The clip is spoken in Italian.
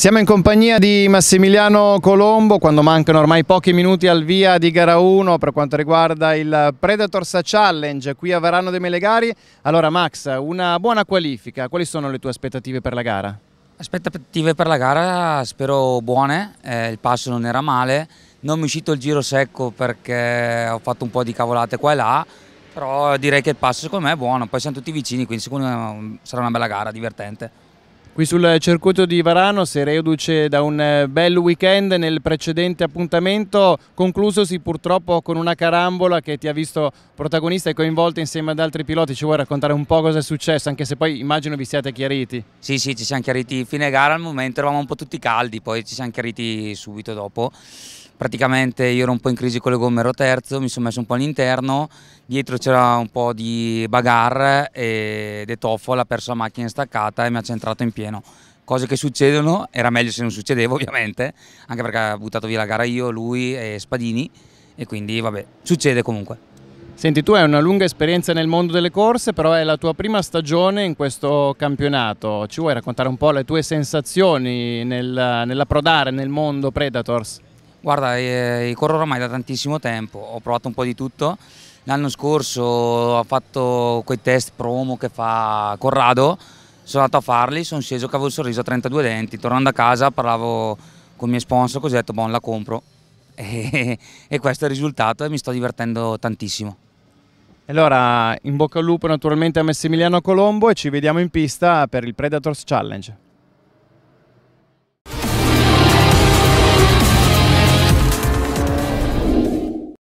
Siamo in compagnia di Massimiliano Colombo quando mancano ormai pochi minuti al via di gara 1 per quanto riguarda il Predators Challenge qui a Varano dei Melegari. Allora Max, una buona qualifica, quali sono le tue aspettative per la gara? Aspettative per la gara spero buone, eh, il passo non era male, non mi è uscito il giro secco perché ho fatto un po' di cavolate qua e là, però direi che il passo secondo me è buono, poi siamo tutti vicini quindi secondo me sarà una bella gara, divertente qui sul circuito di Varano si reduce da un eh, bel weekend nel precedente appuntamento conclusosi purtroppo con una carambola che ti ha visto protagonista e coinvolta insieme ad altri piloti ci vuoi raccontare un po' cosa è successo anche se poi immagino vi siate chiariti sì sì ci siamo chiariti fine gara al momento eravamo un po' tutti caldi poi ci siamo chiariti subito dopo praticamente io ero un po' in crisi con le gomme, ero terzo, mi sono messo un po' all'interno, dietro c'era un po' di bagarre e De Toffol ha perso la macchina staccata e mi ha centrato in pieno. Cose che succedono, era meglio se non succedeva ovviamente, anche perché ha buttato via la gara io, lui e Spadini e quindi vabbè, succede comunque. Senti, tu hai una lunga esperienza nel mondo delle corse, però è la tua prima stagione in questo campionato. Ci vuoi raccontare un po' le tue sensazioni nel, nell'approdare nel mondo Predators? Guarda, eh, corro ormai da tantissimo tempo, ho provato un po' di tutto. L'anno scorso ho fatto quei test promo che fa Corrado, sono andato a farli, sono sceso che avevo il sorriso a 32 denti. Tornando a casa parlavo con il mio sponsor così ho detto, buon, la compro. E, e questo è il risultato e mi sto divertendo tantissimo. Allora, in bocca al lupo naturalmente a Massimiliano Colombo e ci vediamo in pista per il Predators Challenge.